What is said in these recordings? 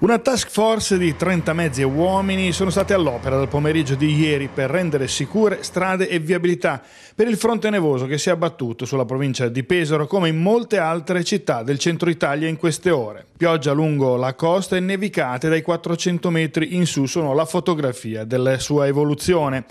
Una task force di 30 mezzi e uomini sono state all'opera dal pomeriggio di ieri per rendere sicure strade e viabilità per il fronte nevoso che si è abbattuto sulla provincia di Pesaro come in molte altre città del centro Italia in queste ore. Pioggia lungo la costa e nevicate dai 400 metri in su sono la fotografia della sua evoluzione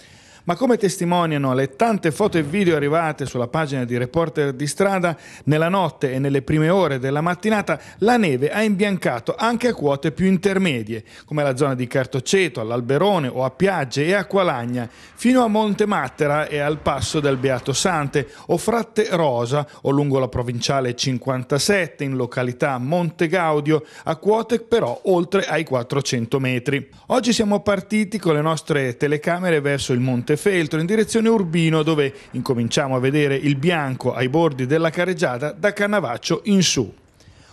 ma come testimoniano le tante foto e video arrivate sulla pagina di Reporter di strada, nella notte e nelle prime ore della mattinata la neve ha imbiancato anche a quote più intermedie, come la zona di Cartoceto, all'Alberone o a Piagge e a Qualagna, fino a Monte Montemattera e al Passo del Beato Sante o Fratte Rosa o lungo la provinciale 57 in località Monte Gaudio, a quote però oltre ai 400 metri. Oggi siamo partiti con le nostre telecamere verso il Monte Feltro in direzione Urbino dove incominciamo a vedere il bianco ai bordi della carreggiata da Cannavaccio in su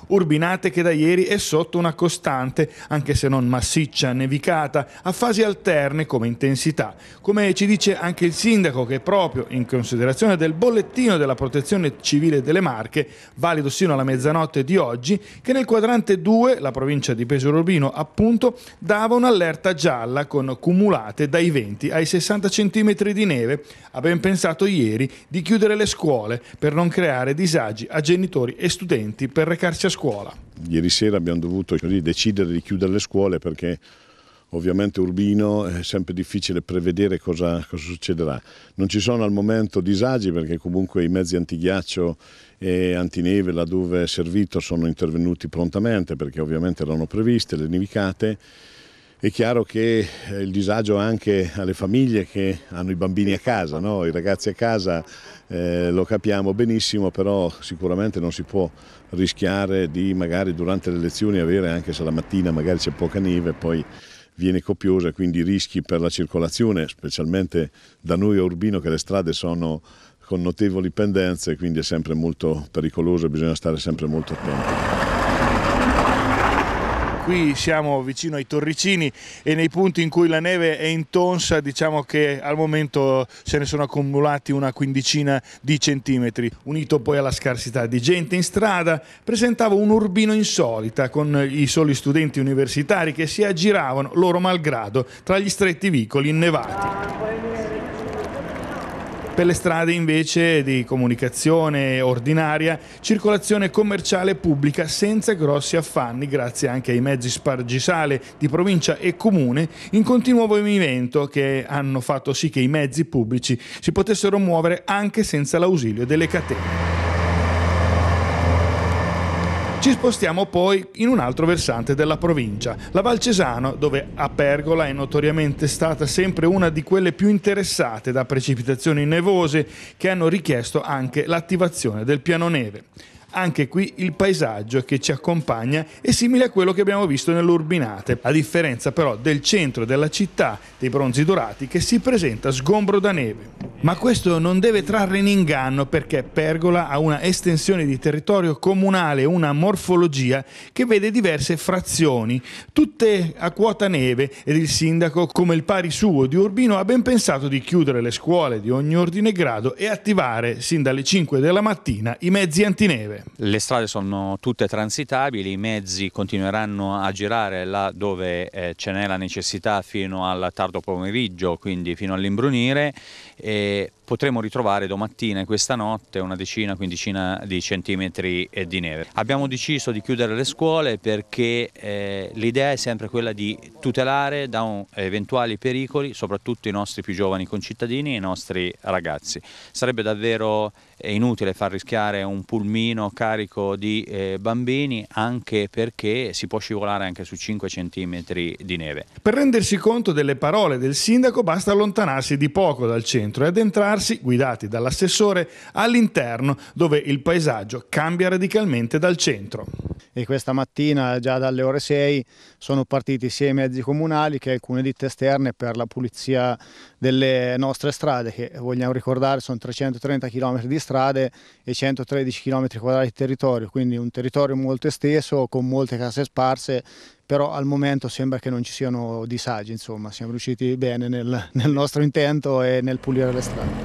urbinate che da ieri è sotto una costante, anche se non massiccia, nevicata, a fasi alterne come intensità. Come ci dice anche il sindaco che proprio in considerazione del bollettino della protezione civile delle Marche, valido sino alla mezzanotte di oggi, che nel quadrante 2, la provincia di Pesaro Urbino appunto, dava un'allerta gialla con cumulate dai 20 ai 60 cm di neve. Ha ben pensato ieri di chiudere le scuole per non creare disagi a genitori e studenti per recarsi a scuola. Ieri sera abbiamo dovuto cioè, decidere di chiudere le scuole perché ovviamente Urbino è sempre difficile prevedere cosa, cosa, succederà. Non ci sono al momento disagi perché comunque i mezzi antighiaccio e antineve laddove è servito sono intervenuti prontamente perché ovviamente erano previste le nevicate è chiaro che eh, il disagio anche alle famiglie che hanno i bambini a casa, no? i ragazzi a casa eh, lo capiamo benissimo, però sicuramente non si può rischiare di magari durante le lezioni avere anche se la mattina magari c'è poca neve, poi viene copiosa, quindi rischi per la circolazione, specialmente da noi a Urbino che le strade sono con notevoli pendenze, quindi è sempre molto pericoloso, bisogna stare sempre molto attenti qui siamo vicino ai Torricini e nei punti in cui la neve è intonsa diciamo che al momento se ne sono accumulati una quindicina di centimetri. Unito poi alla scarsità di gente in strada, presentavo un'urbino insolita con i soli studenti universitari che si aggiravano, loro malgrado, tra gli stretti vicoli innevati. Per le strade invece di comunicazione ordinaria, circolazione commerciale pubblica senza grossi affanni grazie anche ai mezzi spargisale di provincia e comune in continuo movimento che hanno fatto sì che i mezzi pubblici si potessero muovere anche senza l'ausilio delle catene. Ci spostiamo poi in un altro versante della provincia, la Valcesano, dove a Pergola è notoriamente stata sempre una di quelle più interessate da precipitazioni nevose che hanno richiesto anche l'attivazione del piano neve. Anche qui il paesaggio che ci accompagna è simile a quello che abbiamo visto nell'Urbinate, a differenza però del centro della città dei bronzi dorati che si presenta sgombro da neve. Ma questo non deve trarre in inganno perché Pergola ha una estensione di territorio comunale, una morfologia che vede diverse frazioni, tutte a quota neve ed il sindaco, come il pari suo di Urbino, ha ben pensato di chiudere le scuole di ogni ordine e grado e attivare sin dalle 5 della mattina i mezzi antineve le strade sono tutte transitabili, i mezzi continueranno a girare là dove eh, ce n'è la necessità fino al tardo pomeriggio, quindi fino all'imbrunire e potremo ritrovare domattina e questa notte una decina, quindicina di centimetri eh, di neve. Abbiamo deciso di chiudere le scuole perché eh, l'idea è sempre quella di tutelare da un, eventuali pericoli soprattutto i nostri più giovani concittadini e i nostri ragazzi. Sarebbe davvero è inutile far rischiare un pulmino carico di eh, bambini anche perché si può scivolare anche su 5 cm di neve. Per rendersi conto delle parole del sindaco basta allontanarsi di poco dal centro e addentrarsi, guidati dall'assessore, all'interno dove il paesaggio cambia radicalmente dal centro. E questa mattina già dalle ore 6 sono partiti sia i mezzi comunali che alcune ditte esterne per la pulizia delle nostre strade che vogliamo ricordare sono 330 km di strada strade e 113 km quadrati di territorio, quindi un territorio molto esteso con molte case sparse, però al momento sembra che non ci siano disagi, insomma siamo riusciti bene nel, nel nostro intento e nel pulire le strade.